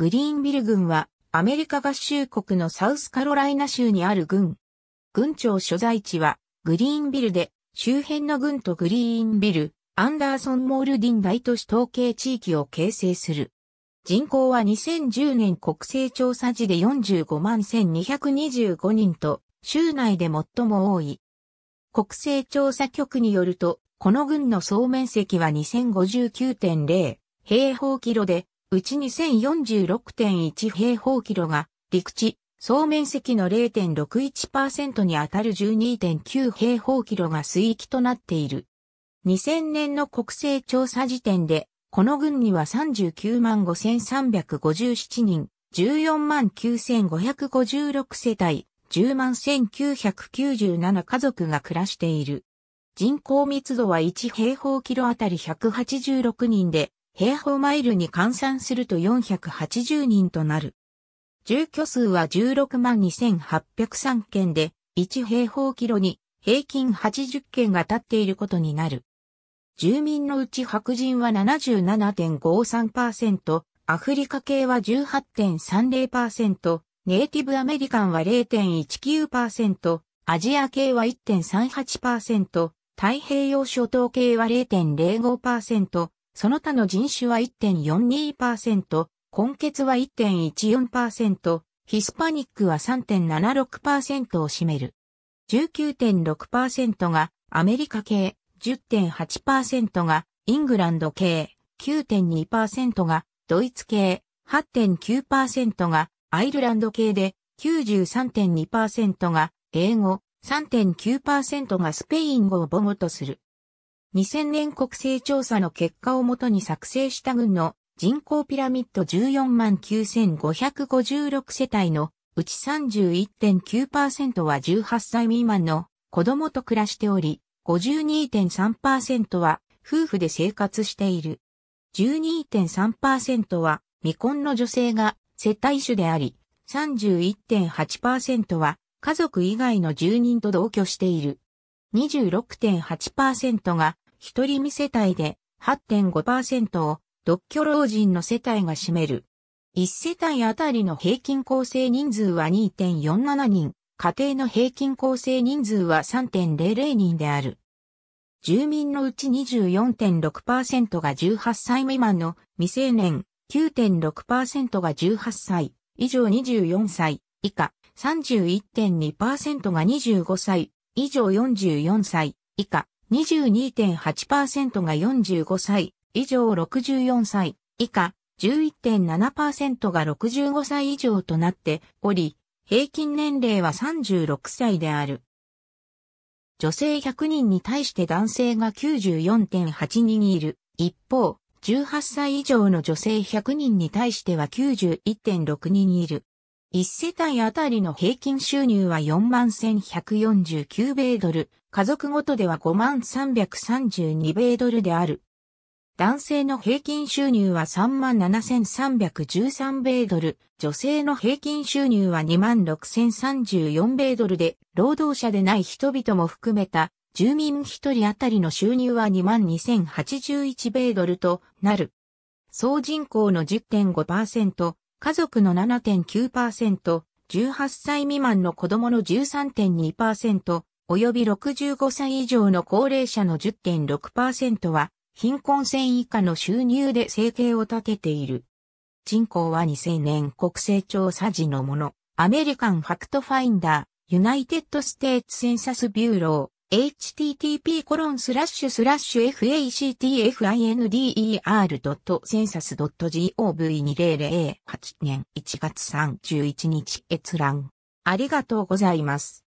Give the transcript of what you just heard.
グリーンビル軍はアメリカ合衆国のサウスカロライナ州にある軍。軍庁所在地はグリーンビルで周辺の軍とグリーンビル、アンダーソン・モールディン大都市統計地域を形成する。人口は2010年国勢調査時で45万1225人と、州内で最も多い。国勢調査局によると、この軍の総面積は2059.0平方キロで、うち2046.1平方キロが陸地、総面積の0.61%にあたる12.9平方キロが水域となっている。2000年の国勢調査時点で、この群には39万5357人、14万9556世帯、10万1997家族が暮らしている。人口密度は1平方キロあたり186人で、平方マイルに換算すると480人となる。住居数は16万2803件で、1平方キロに平均80件が立っていることになる。住民のうち白人は77.53%、アフリカ系は18.30%、ネイティブアメリカンは0.19%、アジア系は1.38%、太平洋諸島系は0.05%、その他の人種は1.42%、根血は1.14%、ヒスパニックは3.76%を占める。19.6%がアメリカ系、10.8%がイングランド系、9.2%がドイツ系、8.9%がアイルランド系で、93.2%が英語、3.9%がスペイン語を母語とする。2000年国勢調査の結果をもとに作成した軍の人口ピラミッド14万9556世帯のうち31.9%は18歳未満の子供と暮らしており、52.3%は夫婦で生活している。12.3%は未婚の女性が接待主であり、31.8%は家族以外の住人と同居している。26.8%が一人身世帯で8.5%を独居老人の世帯が占める。一世帯あたりの平均構成人数は2.47人、家庭の平均構成人数は3.00人である。住民のうち24.6%が18歳未満の未成年、9.6%が18歳以上24歳以下、31.2%が25歳以上44歳以下、22.8%が45歳以上64歳以下、11.7%が65歳以上となっており、平均年齢は36歳である。女性100人に対して男性が94.8人いる。一方、18歳以上の女性100人に対しては91.6人いる。1世帯あたりの平均収入は41,149米ドル、家族ごとでは5332米ドルである。男性の平均収入は37,313米ドル、女性の平均収入は26,034米ドルで、労働者でない人々も含めた住民一人当たりの収入は22,081米ドルとなる。総人口の10.5%、家族の7.9%、18歳未満の子供の13.2%、及び65歳以上の高齢者の10.6%は、貧困線以下の収入で生計を立てている。人口は2000年国勢調査時のもの、アメリカンファクトファインダー、ユナイテッドステーツセンサスビューロー、http コロンスラッシュスラッシュ factfinder.census.gov2008 年1月31日閲覧。ありがとうございます。